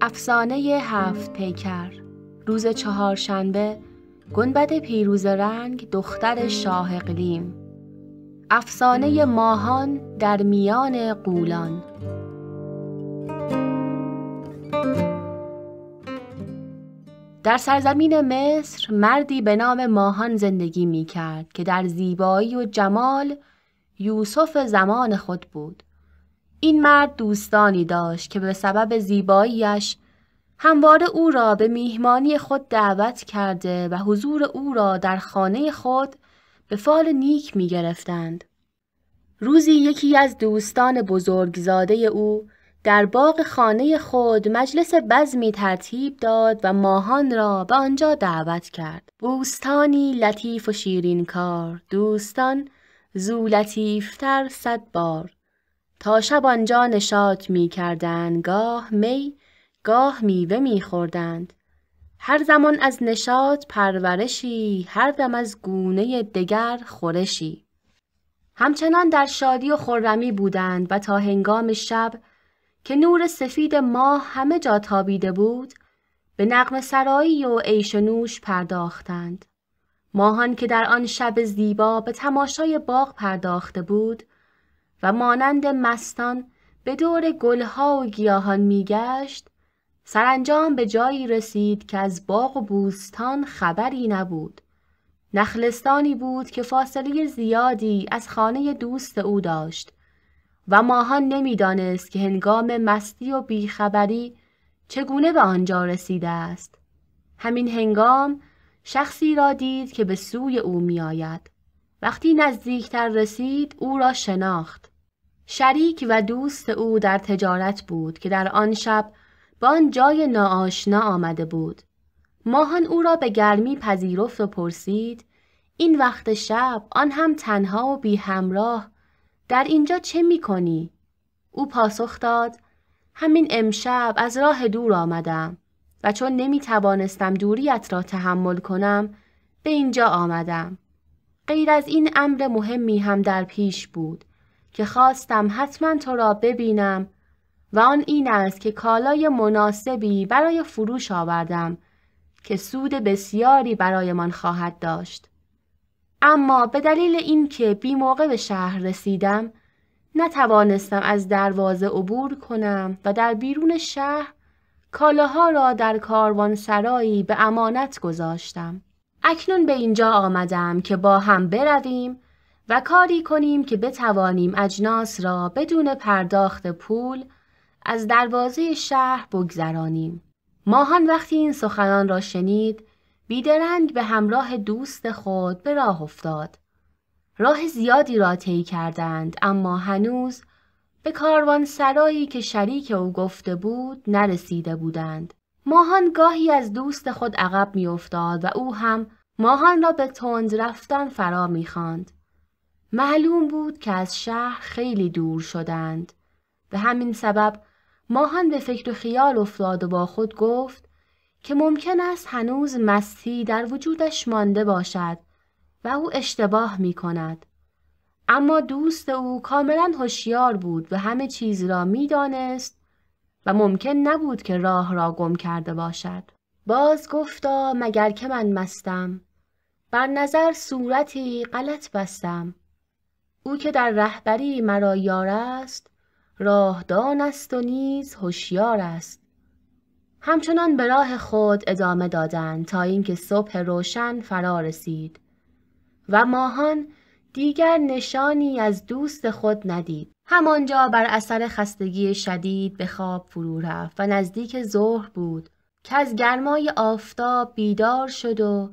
افسانه هفت پیکر روز چهارشنبه گنبد پیروز رنگ دختر شاه قلیم افسانه ماهان در میان قولان در سرزمین مصر مردی به نام ماهان زندگی می کرد که در زیبایی و جمال یوسف زمان خود بود این مرد دوستانی داشت که به سبب زیباییش همواره او را به میهمانی خود دعوت کرده و حضور او را در خانه خود به فال نیک می گرفتند. روزی یکی از دوستان بزرگزاده او در باغ خانه خود مجلس بزمی ترتیب داد و ماهان را به آنجا دعوت کرد. بوستانی لطیف و شیرین کار دوستان زو صد بار تا شب آنجا نشاط می گاه می گاه میوه می خوردند. هر زمان از نشاط پرورشی هر دم از گونه دگر خورشی همچنان در شادی و خورمی بودند و تا هنگام شب که نور سفید ماه همه جا تابیده بود به نقم سرایی و عیش نوش پرداختند ماهان که در آن شب زیبا به تماشای باغ پرداخته بود و مانند مستان به دور گلها و گیاهان میگشت سرانجام به جایی رسید که از باغ و بوستان خبری نبود نخلستانی بود که فاصله زیادی از خانه دوست او داشت و ماهان نمیدانست که هنگام مستی و بیخبری چگونه به آنجا رسیده است همین هنگام شخصی را دید که به سوی او میآید وقتی نزدیکتر رسید او را شناخت شریک و دوست او در تجارت بود که در آن شب به آن جای ناآشنا آمده بود ماهان او را به گرمی پذیرفت و پرسید این وقت شب آن هم تنها و بی همراه در اینجا چه می کنی؟ او پاسخ داد همین امشب از راه دور آمدم و چون نمی توانستم دوریت را تحمل کنم به اینجا آمدم غیر از این امر مهمی هم در پیش بود که خواستم حتما تو را ببینم و آن این است که کالای مناسبی برای فروش آوردم که سود بسیاری برایمان خواهد داشت اما به دلیل اینکه بی موقع به شهر رسیدم نتوانستم از دروازه عبور کنم و در بیرون شهر کالاها را در سرایی به امانت گذاشتم. اکنون به اینجا آمدم که با هم برویم و کاری کنیم که بتوانیم اجناس را بدون پرداخت پول از دروازه شهر بگذرانیم. ماهان وقتی این سخنان را شنید بیدرنگ به همراه دوست خود به راه افتاد. راه زیادی را طی کردند اما هنوز به کاروان سرایی که شریک او گفته بود نرسیده بودند. ماهان گاهی از دوست خود عقب میافتاد و او هم ماهان را به تند رفتن فرا میخواند. معلوم بود که از شهر خیلی دور شدند. به همین سبب ماهان به فکر و خیال افتاد و با خود گفت که ممکن است هنوز مستی در وجودش مانده باشد و او اشتباه می کند. اما دوست او کاملا هوشیار بود و همه چیز را دانست و ممکن نبود که راه را گم کرده باشد. باز گفتا مگر که من مستم بر نظر صورتی غلط بستم او که در رهبری مرا یار است راهدان است و نیز هوشیار است همچنان به راه خود ادامه دادند تا اینکه صبح روشن فرا رسید و ماهان دیگر نشانی از دوست خود ندید همانجا بر اثر خستگی شدید به خواب فرو رفت و نزدیک ظهر بود که از گرمای آفتاب بیدار شد و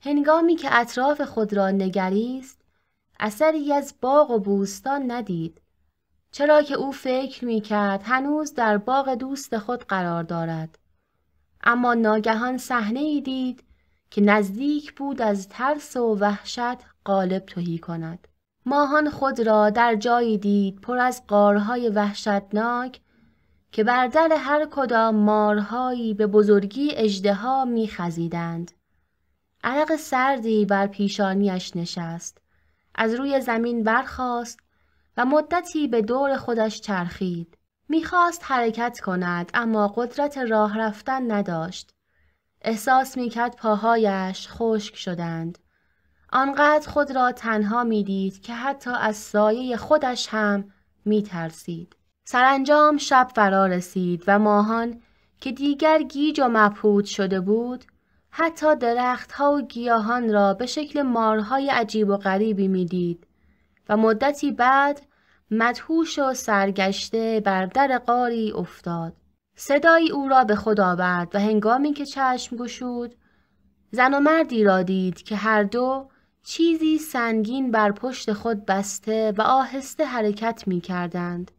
هنگامی که اطراف خود را نگریست اثری از باغ و بوستان ندید چرا که او فکر می کرد هنوز در باغ دوست خود قرار دارد اما ناگهان صحنه دید که نزدیک بود از ترس و وحشت قالب توهی کند ماهان خود را در جایی دید پر از قارهای وحشتناک که بر در هر کدام مارهایی به بزرگی اجدها میخزیدند عرق سردی بر پیشانیش نشست از روی زمین برخاست و مدتی به دور خودش چرخید. میخواست حرکت کند اما قدرت راه رفتن نداشت. احساس میکرد پاهایش خشک شدند. آنقدر خود را تنها میدید که حتی از سایه خودش هم میترسید. سرانجام شب فرا رسید و ماهان که دیگر گیج و مبهوت شده بود حتی درختها و گیاهان را به شکل مارهای عجیب و غریبی میدید و مدتی بعد مدهوش و سرگشته بر در قاری افتاد. صدایی او را به خود آورد و هنگامی که چشم گشود زن و مردی را دید که هر دو چیزی سنگین بر پشت خود بسته و آهسته حرکت می کردند.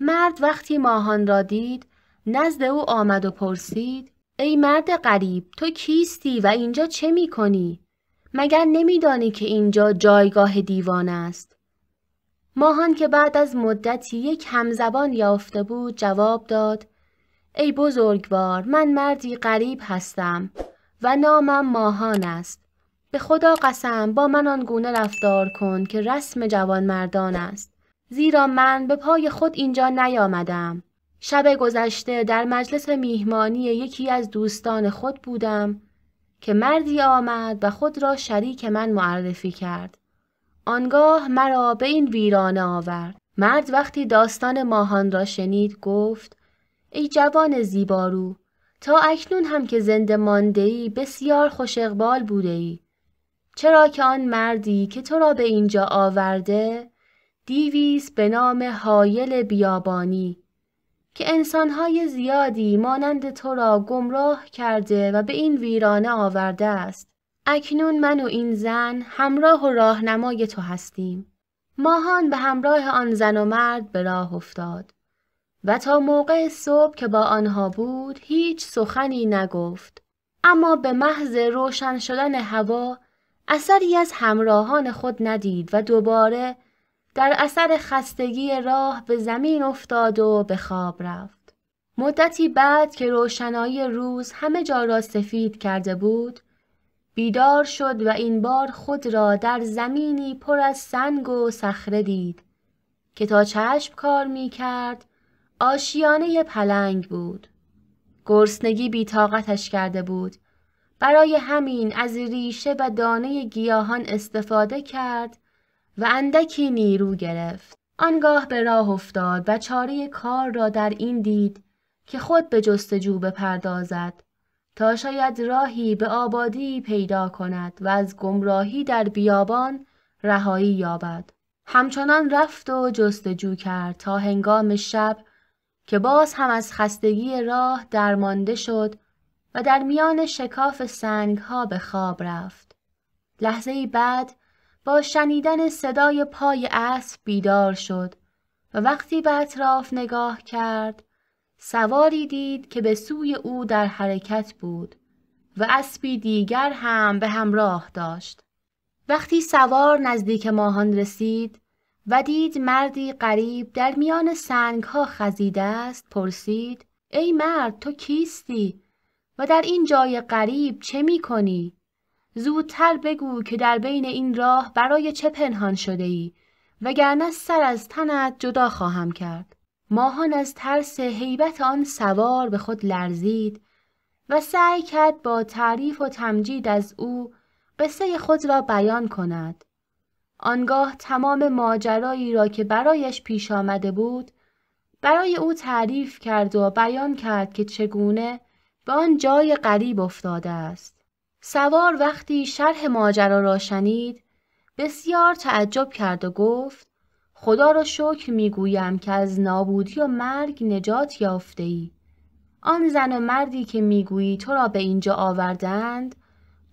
مرد وقتی ماهان را دید نزد او آمد و پرسید ای مرد قریب تو کیستی و اینجا چه می کنی؟ مگر نمیدانی که اینجا جایگاه دیوان است؟ ماهان که بعد از مدتی یک همزبان یافته بود جواب داد ای بزرگوار من مردی غریب هستم و نامم ماهان است به خدا قسم با من آن گونه رفتار کن که رسم مردان است زیرا من به پای خود اینجا نیامدم شب گذشته در مجلس میهمانی یکی از دوستان خود بودم که مردی آمد و خود را شریک من معرفی کرد. آنگاه مرا به این ویرانه آورد. مرد وقتی داستان ماهان را شنید گفت ای جوان زیبارو تا اکنون هم که زنده مانده ای بسیار خوش اقبال بوده ای. چرا که آن مردی که تو را به اینجا آورده دیویس به نام حایل بیابانی که انسانهای زیادی مانند تو را گمراه کرده و به این ویرانه آورده است. اکنون من و این زن همراه و راهنمای تو هستیم. ماهان به همراه آن زن و مرد به راه افتاد. و تا موقع صبح که با آنها بود هیچ سخنی نگفت. اما به محض روشن شدن هوا اثری از همراهان خود ندید و دوباره در اثر خستگی راه به زمین افتاد و به خواب رفت. مدتی بعد که روشنایی روز همه جا را سفید کرده بود، بیدار شد و این بار خود را در زمینی پر از سنگ و صخره دید که تا چشم کار می کرد آشیانه پلنگ بود. گرسنگی بیتاقتش کرده بود برای همین از ریشه و دانه گیاهان استفاده کرد و اندکی نیرو گرفت. آنگاه به راه افتاد و چاره کار را در این دید که خود به جستجو بپردازد تا شاید راهی به آبادی پیدا کند و از گمراهی در بیابان رهایی یابد. همچنان رفت و جستجو کرد تا هنگام شب که باز هم از خستگی راه درمانده شد و در میان شکاف سنگ ها به خواب رفت. لحظه بعد با شنیدن صدای پای اسب بیدار شد و وقتی به اطراف نگاه کرد سواری دید که به سوی او در حرکت بود و اسبی دیگر هم به همراه داشت. وقتی سوار نزدیک ماهان رسید و دید مردی غریب در میان سنگ ها خزیده است پرسید ای مرد تو کیستی و در این جای غریب چه می کنی؟ زودتر بگو که در بین این راه برای چه پنهان شده ای وگرنه سر از تنت جدا خواهم کرد ماهان از ترس حیبت آن سوار به خود لرزید و سعی کرد با تعریف و تمجید از او قصه خود را بیان کند آنگاه تمام ماجرایی را که برایش پیش آمده بود برای او تعریف کرد و بیان کرد که چگونه به آن جای غریب افتاده است سوار وقتی شرح ماجرا را شنید بسیار تعجب کرد و گفت خدا را شکر میگویم که از نابودی و مرگ نجات یافته ای. آن زن و مردی که میگویی تو را به اینجا آوردند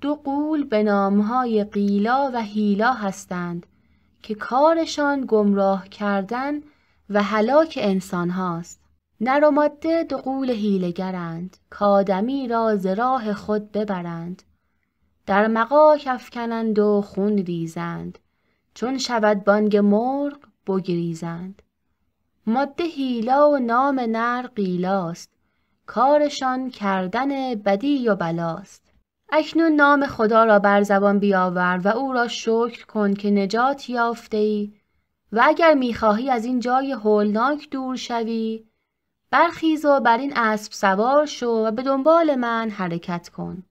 دو قول به نامهای قیلا و هیلا هستند که کارشان گمراه کردن و حلاک انسان هاست. نرماده دو قول هیلگرند که آدمی را ز راه خود ببرند در مقاک افکنند و خون ریزند چون شود بانگ مرغ بگریزند ماده هیلا و نام نر قیلاست کارشان کردن بدی و بلاست اکنون نام خدا را بر زبان بیاور و او را شکر کن که نجات یافته ای و اگر میخواهی از این جای هولناک دور شوی برخیز و بر این اسب سوار شو و به دنبال من حرکت کن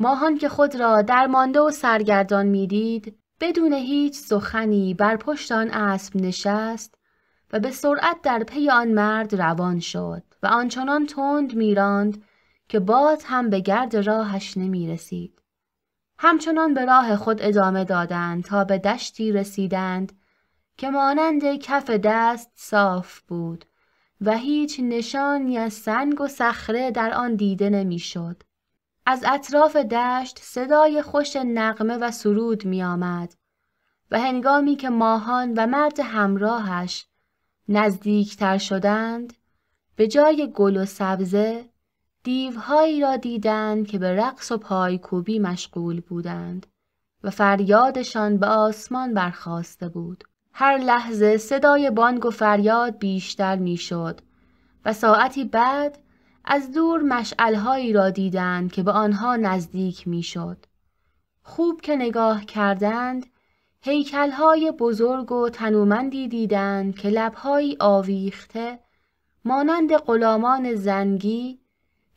ماهان که خود را درمانده و سرگردان دید بدون هیچ سخنی بر پشت آن اسب نشست و به سرعت در پی آن مرد روان شد و آنچنان تند میراند که باد هم به گرد راهش نمی رسید. همچنان به راه خود ادامه دادند تا به دشتی رسیدند که مانند کف دست صاف بود و هیچ نشانی از سنگ و صخره در آن دیده نمیشد. از اطراف دشت صدای خوش نقمه و سرود می آمد و هنگامی که ماهان و مرد همراهش نزدیکتر شدند به جای گل و سبزه دیوهایی را دیدند که به رقص و پایکوبی مشغول بودند و فریادشان به آسمان برخواسته بود هر لحظه صدای بانگ و فریاد بیشتر میشد و ساعتی بعد از دور مشعلهایی را دیدند که به آنها نزدیک میشد. خوب که نگاه کردند هیکلهای بزرگ و تنومندی دیدند که لبهایی آویخته مانند غلامان زنگی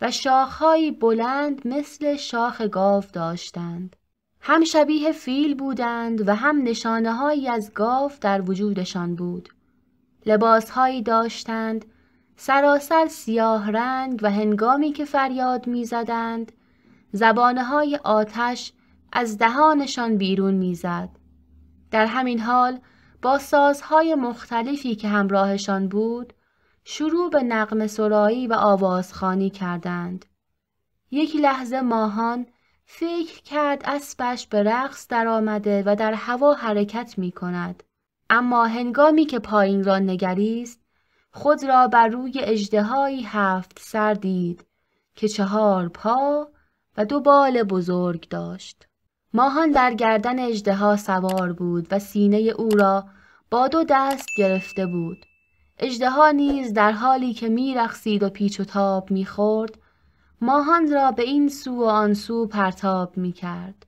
و شاخهایی بلند مثل شاخ گاو داشتند. هم شبیه فیل بودند و هم نشانه هایی از گاو در وجودشان بود. لباسهایی داشتند سراسر سیاه رنگ و هنگامی که فریاد میزدند زبانه های آتش از دهانشان بیرون میزد. در همین حال با سازهای مختلفی که همراهشان بود شروع به نقم سرایی و آوازخانی کردند. یک لحظه ماهان فکر کرد اسبش به رقص درآمده و در هوا حرکت می کند. اما هنگامی که پایین را نگریست خود را بر روی اژدهایی هفت سر دید که چهار پا و دو بال بزرگ داشت ماهان در گردن اژدها سوار بود و سینه او را با دو دست گرفته بود اژدها نیز در حالی که میرقصید و پیچ و تاب میخورد ماهان را به این سو و آن سو پرتاب میکرد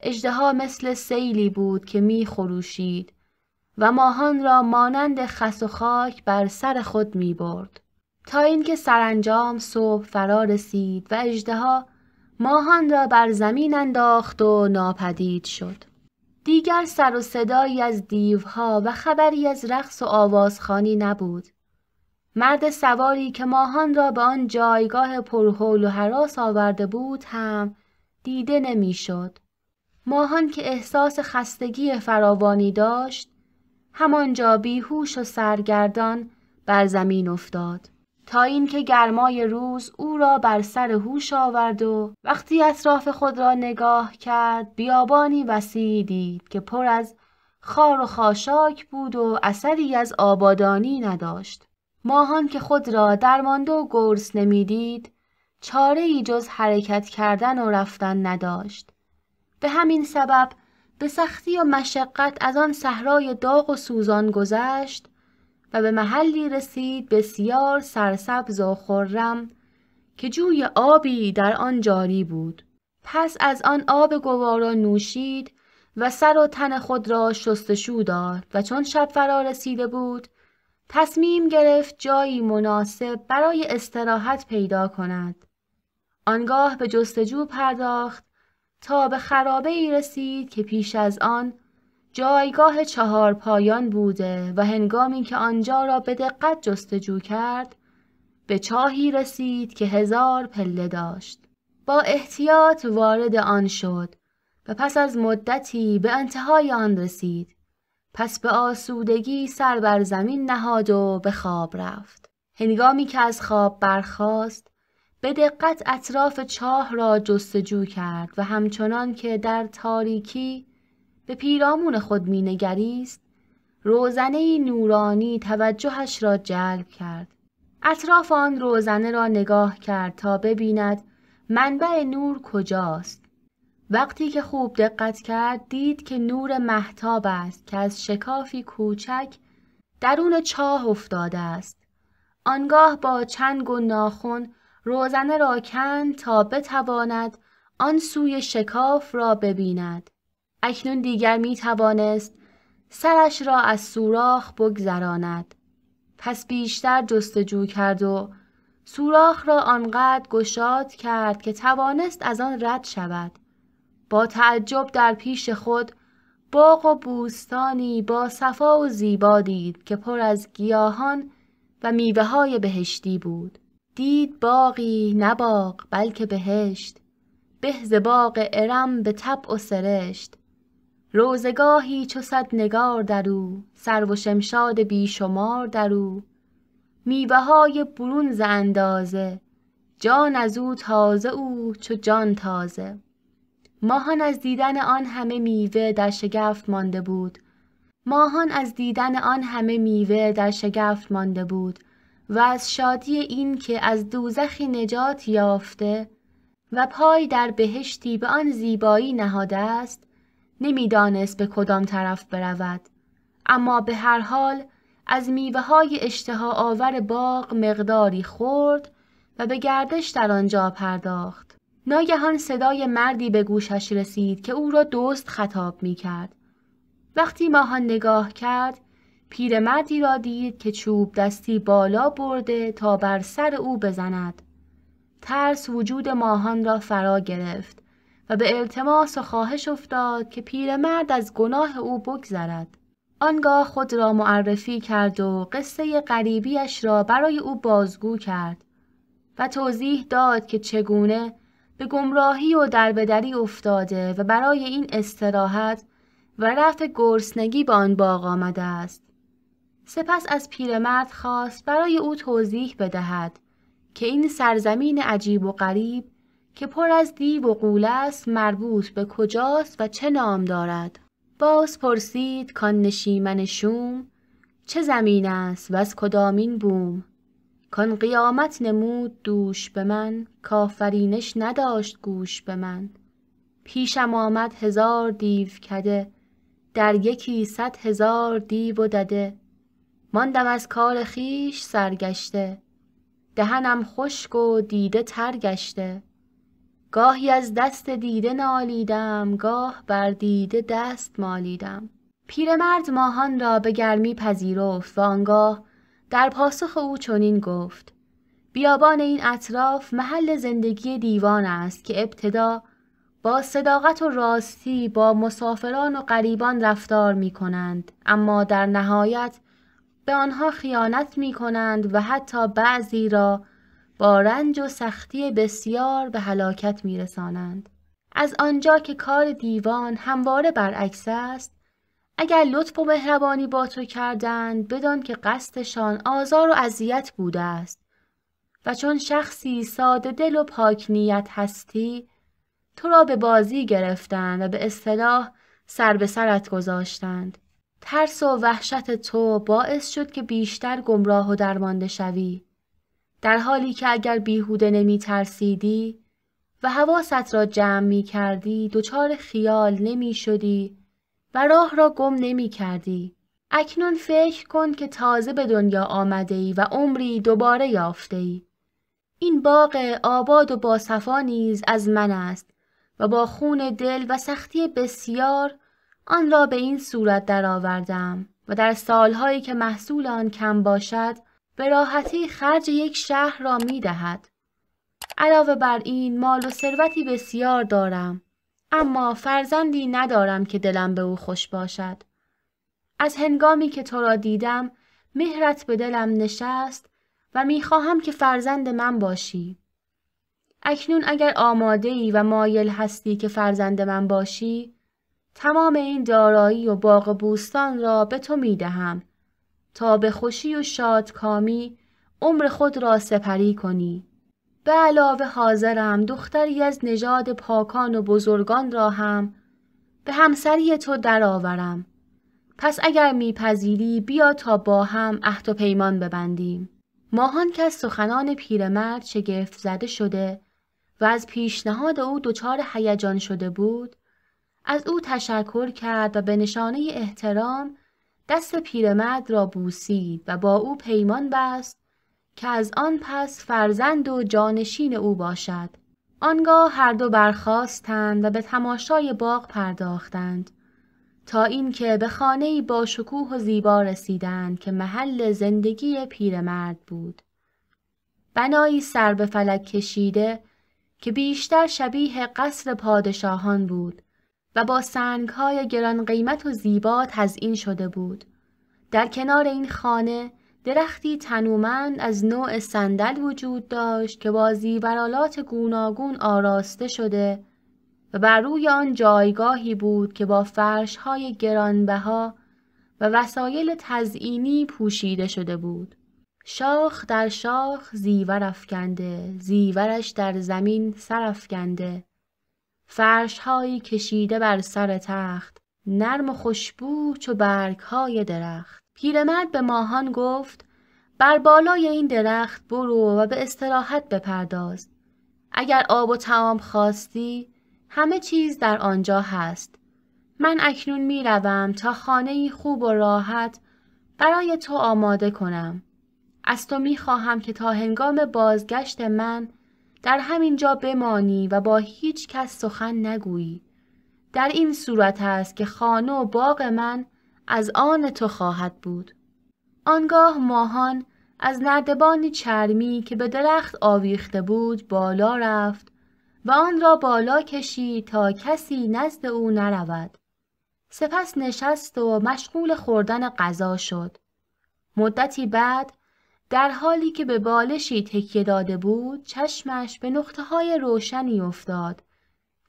اژدها مثل سیلی بود که میخروشید و ماهان را مانند خس و خاک بر سر خود می برد. تا اینکه سرانجام صبح فرا رسید و اجدها ماهان را بر زمین انداخت و ناپدید شد. دیگر سر و صدایی از دیوها و خبری از رقص و آوازخانی نبود. مرد سواری که ماهان را به آن جایگاه پرحول و حراس آورده بود هم دیده نمیشد. ماهان که احساس خستگی فراوانی داشت همانجا بیهوش و سرگردان بر زمین افتاد تا اینکه گرمای روز او را بر سر هوش آورد و وقتی اطراف خود را نگاه کرد بیابانی وسیع دید که پر از خار و خاشاک بود و اثری از آبادانی نداشت ماهان که خود را درمانده و گرس نمیدید چاره ای جز حرکت کردن و رفتن نداشت به همین سبب به سختی و مشقت از آن صحرای داغ و سوزان گذشت و به محلی رسید بسیار سرسبز و خرم که جوی آبی در آن جاری بود پس از آن آب گوارا نوشید و سر و تن خود را شستشو داد و چون شب فرا رسیده بود تصمیم گرفت جایی مناسب برای استراحت پیدا کند آنگاه به جستجو پرداخت تا به خرابه ای رسید که پیش از آن جایگاه چهار پایان بوده و هنگامی که آنجا را به دقت جستجو کرد به چاهی رسید که هزار پله داشت. با احتیاط وارد آن شد و پس از مدتی به انتهای آن رسید. پس به آسودگی سر بر زمین نهاد و به خواب رفت. هنگامی که از خواب برخاست به دقت اطراف چاه را جستجو کرد و همچنان که در تاریکی به پیرامون خود مینگریست روزنه نورانی توجهش را جلب کرد اطراف آن روزنه را نگاه کرد تا ببیند منبع نور کجاست وقتی که خوب دقت کرد دید که نور محتاب است که از شکافی کوچک درون چاه افتاده است آنگاه با چنگ و ناخن روزنه را کند تا بتواند آن سوی شکاف را ببیند اکنون دیگر می توانست سرش را از سوراخ بگذراند پس بیشتر جستجو کرد و سوراخ را آنقدر گشاد کرد که توانست از آن رد شود با تعجب در پیش خود باغ و بوستانی با صفا و زیبا دید که پر از گیاهان و میوه های بهشتی بود دید باقی نه بلکه بهشت به باغ ارم به تب و سرشت روزگاهی چو صد نگار در او سرو و شمشاد بیشمار در او میوه های برون ز اندازه جان از او تازه او چو جان تازه ماهان از دیدن آن همه میوه در شگفت مانده بود ماهان از دیدن آن همه میوه در شگفت مانده بود و از شادی این که از دوزخی نجات یافته و پای در بهشتی به آن زیبایی نهاده است نمیدانست به کدام طرف برود اما به هر حال از میوه های اشتها آور باغ مقداری خورد و به گردش در آنجا پرداخت ناگهان صدای مردی به گوشش رسید که او را دوست خطاب می کرد وقتی ماهان نگاه کرد پیرمردی را دید که چوب دستی بالا برده تا بر سر او بزند ترس وجود ماهان را فرا گرفت و به التماس و خواهش افتاد که پیرمرد از گناه او بگذرد آنگاه خود را معرفی کرد و قصه قریبیش را برای او بازگو کرد و توضیح داد که چگونه به گمراهی و دربدری افتاده و برای این استراحت و رفع گرسنگی به آن باغ آمده است سپس از پیرمرد خواست برای او توضیح بدهد که این سرزمین عجیب و غریب که پر از دیو و قول است مربوط به کجاست و چه نام دارد باز پرسید کان نشیمن شوم چه زمین است و از کدامین بوم کان قیامت نمود دوش به من کافرینش نداشت گوش به من پیشم آمد هزار دیو کده در یکی صد هزار دیو و دده ماندم از کار خیش سرگشته دهنم خشک و دیده تر گشته گاهی از دست دیده نالیدم گاه بر دیده دست مالیدم پیرمرد ماهان را به گرمی پذیرفت و آنگاه در پاسخ او چنین گفت بیابان این اطراف محل زندگی دیوان است که ابتدا با صداقت و راستی با مسافران و غریبان رفتار می کنند اما در نهایت به آنها خیانت می کنند و حتی بعضی را با رنج و سختی بسیار به هلاکت می رسانند. از آنجا که کار دیوان همواره برعکس است اگر لطف و مهربانی با تو کردند بدان که قصدشان آزار و اذیت بوده است و چون شخصی ساده دل و پاک نیت هستی تو را به بازی گرفتند و به اصطلاح سر به سرت گذاشتند ترس و وحشت تو باعث شد که بیشتر گمراه و درمانده شوی. در حالی که اگر بیهوده نمی ترسیدی و حواست را جمع می کردی دچار خیال نمی شدی و راه را گم نمی کردی. اکنون فکر کن که تازه به دنیا آمده ای و عمری دوباره یافته ای. این باغ آباد و باصفا نیز از من است و با خون دل و سختی بسیار آن را به این صورت درآوردم و در سالهایی که محصول آن کم باشد به راحتی خرج یک شهر را می دهد. علاوه بر این مال و ثروتی بسیار دارم اما فرزندی ندارم که دلم به او خوش باشد. از هنگامی که تو را دیدم مهرت به دلم نشست و میخواهم که فرزند من باشی. اکنون اگر آماده ای و مایل هستی که فرزند من باشی تمام این دارایی و باغ بوستان را به تو می دهم تا به خوشی و کامی عمر خود را سپری کنی. به علاوه حاضرم دختری از نژاد پاکان و بزرگان را هم به همسری تو درآورم. پس اگر میپذیری بیا تا با هم عهد و پیمان ببندیم. ماهان که از سخنان پیرمرد شگفت زده شده و از پیشنهاد او دچار هیجان شده بود از او تشکر کرد و به نشانه احترام دست پیرمرد را بوسید و با او پیمان بست که از آن پس فرزند و جانشین او باشد آنگاه هر دو برخواستند و به تماشای باغ پرداختند تا اینکه به خانه با شکوه و زیبا رسیدند که محل زندگی پیرمرد بود بنایی سر به فلک کشیده که بیشتر شبیه قصر پادشاهان بود و با سنگهای گران قیمت و زیبا تزئین شده بود. در کنار این خانه درختی تنومند از نوع صندل وجود داشت که با زیورالات گوناگون آراسته شده و بر روی آن جایگاهی بود که با فرشهای گرانبها و وسایل تزئینی پوشیده شده بود. شاخ در شاخ زیور افکنده، زیورش در زمین سرفکنده هایی کشیده بر سر تخت نرم و خوشبو چو های درخت پیرمرد به ماهان گفت بر بالای این درخت برو و به استراحت بپرداز اگر آب و تمام خواستی همه چیز در آنجا هست من اکنون میروم تا خانه خوب و راحت برای تو آماده کنم از تو خواهم که تا هنگام بازگشت من در همین جا بمانی و با هیچ کس سخن نگویی در این صورت است که خانه و باغ من از آن تو خواهد بود آنگاه ماهان از نردبانی چرمی که به درخت آویخته بود بالا رفت و آن را بالا کشید تا کسی نزد او نرود سپس نشست و مشغول خوردن غذا شد مدتی بعد در حالی که به بالشی تکیه داده بود چشمش به نقطه های روشنی افتاد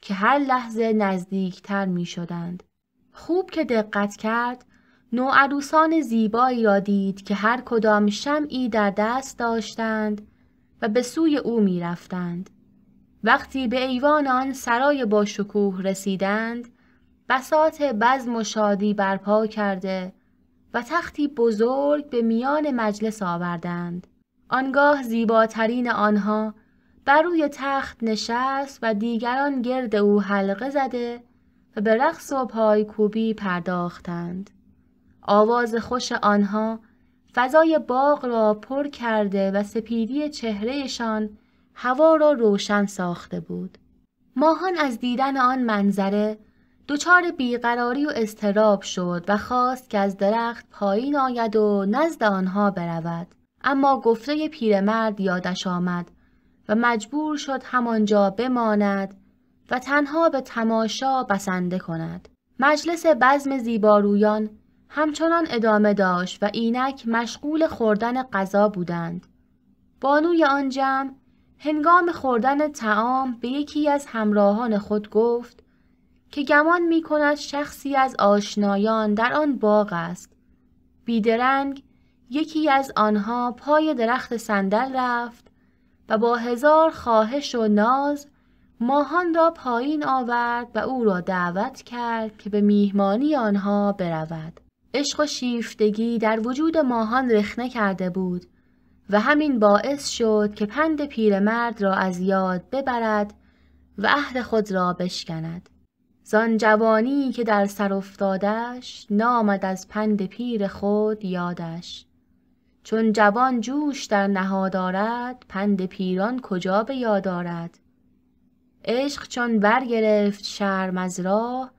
که هر لحظه نزدیکتر می شدند. خوب که دقت کرد نوعروسان زیبایی را دید که هر کدام شمعی در دست داشتند و به سوی او می رفتند. وقتی به ایوان آن سرای با شکوه رسیدند بسات بزم و شادی برپا کرده و تختی بزرگ به میان مجلس آوردند آنگاه زیباترین آنها بر روی تخت نشست و دیگران گرد او حلقه زده و به رقص و پایکوبی پرداختند آواز خوش آنها فضای باغ را پر کرده و سپیدی چهرهشان هوا را روشن ساخته بود ماهان از دیدن آن منظره دچار بیقراری و اضطراب شد و خواست که از درخت پایین آید و نزد آنها برود اما گفته پیرمرد یادش آمد و مجبور شد همانجا بماند و تنها به تماشا بسنده کند مجلس بزم زیبارویان همچنان ادامه داشت و اینک مشغول خوردن غذا بودند بانوی آن جمع هنگام خوردن تعام به یکی از همراهان خود گفت که گمان می کند شخصی از آشنایان در آن باغ است. بیدرنگ یکی از آنها پای درخت صندل رفت و با هزار خواهش و ناز ماهان را پایین آورد و او را دعوت کرد که به میهمانی آنها برود. عشق و شیفتگی در وجود ماهان رخنه کرده بود و همین باعث شد که پند پیرمرد را از یاد ببرد و عهد خود را بشکند. زان جوانی که در سر افتادش نامد از پند پیر خود یادش چون جوان جوش در نهاد دارد پند پیران کجا به یاد آرد عشق چون برگرفت شرم از راه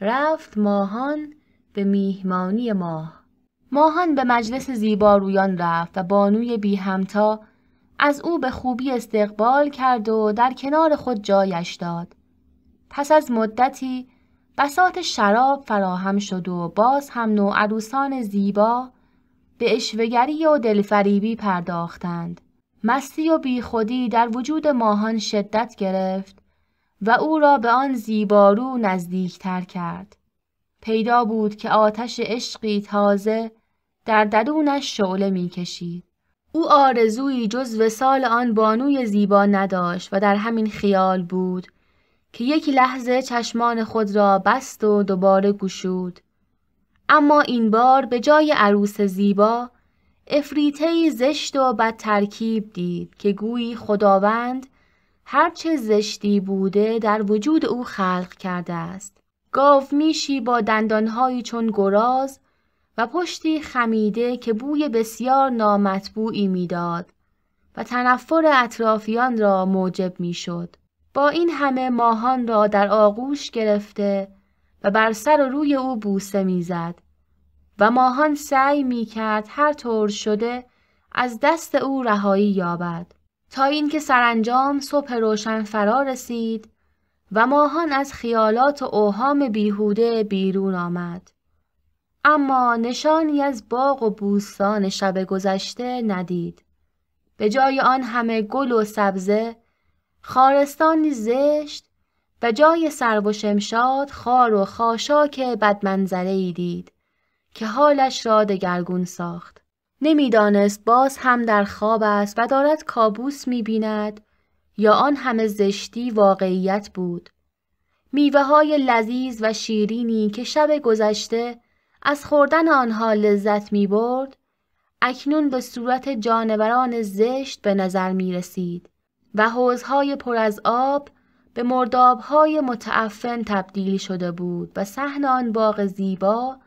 رفت ماهان به میهمانی ماه ماهان به مجلس زیبارویان رفت و بانوی بی همتا از او به خوبی استقبال کرد و در کنار خود جایش داد پس از مدتی بسات شراب فراهم شد و باز هم عروسان زیبا به اشوگری و دلفریبی پرداختند. مستی و بیخودی در وجود ماهان شدت گرفت و او را به آن زیبارو نزدیکتر کرد. پیدا بود که آتش عشقی تازه در درونش شعله میکشید. او آرزویی جز وسال آن بانوی زیبا نداشت و در همین خیال بود که یک لحظه چشمان خود را بست و دوباره گشود اما این بار به جای عروس زیبا افریته زشت و بد ترکیب دید که گویی خداوند هرچه زشتی بوده در وجود او خلق کرده است گاو میشی با دندانهایی چون گراز و پشتی خمیده که بوی بسیار نامطبوعی میداد و تنفر اطرافیان را موجب میشد با این همه ماهان را در آغوش گرفته و بر سر و روی او بوسه میزد و ماهان سعی می کرد هر طور شده از دست او رهایی یابد تا اینکه سرانجام صبح روشن فرا رسید و ماهان از خیالات و اوهام بیهوده بیرون آمد اما نشانی از باغ و بوستان شب گذشته ندید به جای آن همه گل و سبزه خارستانی زشت و جای سر و شمشاد خار و خاشاک بدمنظره ای دید که حالش را دگرگون ساخت. نمیدانست باز هم در خواب است و دارد کابوس می بیند یا آن همه زشتی واقعیت بود. میوه های لذیذ و شیرینی که شب گذشته از خوردن آنها لذت می برد، اکنون به صورت جانوران زشت به نظر می رسید. و حوزهای پر از آب به مردابهای متعفن تبدیل شده بود و صحن آن باغ زیبا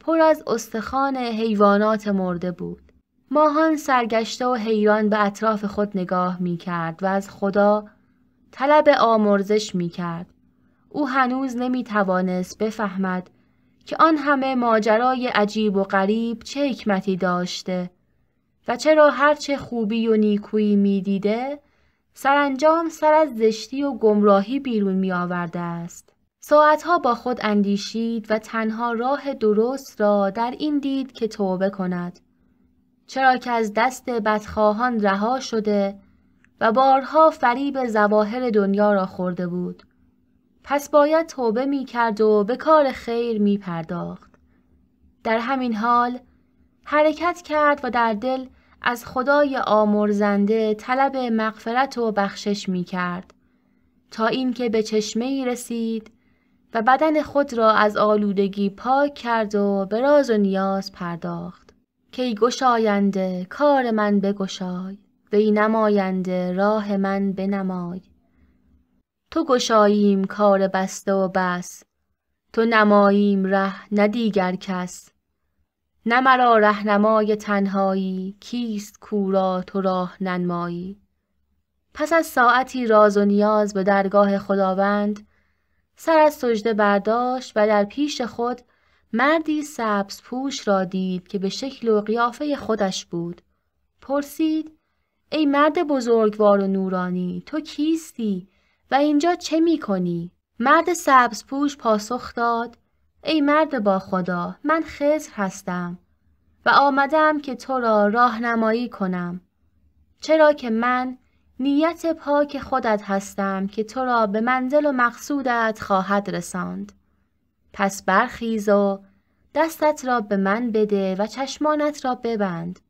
پر از استخوان حیوانات مرده بود. ماهان سرگشته و حیران به اطراف خود نگاه می کرد و از خدا طلب آمرزش می کرد. او هنوز نمی توانست بفهمد که آن همه ماجرای عجیب و غریب چه حکمتی داشته و چرا هرچه خوبی و نیکویی میدیده سرانجام سر از زشتی و گمراهی بیرون می آورده است. ساعتها با خود اندیشید و تنها راه درست را در این دید که توبه کند. چرا که از دست بدخواهان رها شده و بارها فریب زواهر دنیا را خورده بود. پس باید توبه می کرد و به کار خیر می پرداخت. در همین حال حرکت کرد و در دل از خدای آمرزنده طلب مغفرت و بخشش می کرد تا اینکه به چشمه رسید و بدن خود را از آلودگی پاک کرد و به راز و نیاز پرداخت که گشاینده کار من بگشای وی نماینده راه من بنمای تو گشاییم کار بسته و بس تو نماییم ره نه دیگر کس نه مرا رهنمای تنهایی کیست کورا تو راه ننمایی پس از ساعتی راز و نیاز به درگاه خداوند سر از سجده برداشت و در پیش خود مردی سبز پوش را دید که به شکل و قیافه خودش بود پرسید ای مرد بزرگوار و نورانی تو کیستی و اینجا چه می کنی؟ مرد سبز پوش پاسخ داد ای مرد با خدا من خزر هستم و آمدم که تو را راهنمایی کنم چرا که من نیت پاک خودت هستم که تو را به منزل و مقصودت خواهد رساند پس برخیز و دستت را به من بده و چشمانت را ببند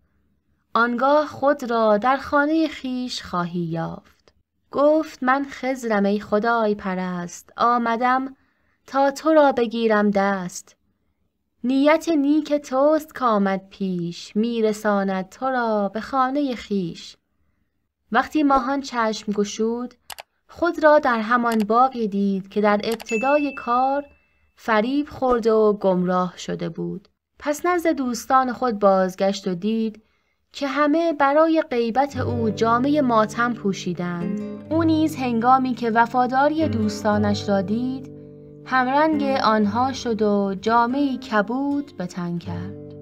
آنگاه خود را در خانه خیش خواهی یافت گفت من خزرم ای خدای پرست آمدم تا تو را بگیرم دست نیت نیک توست کامد پیش میرساند تو را به خانه خیش وقتی ماهان چشم گشود خود را در همان باقی دید که در ابتدای کار فریب خورده و گمراه شده بود پس نزد دوستان خود بازگشت و دید که همه برای غیبت او جامعه ماتم پوشیدند او نیز هنگامی که وفاداری دوستانش را دید همرنگ آنها شد و جامعی کبود به تن کرد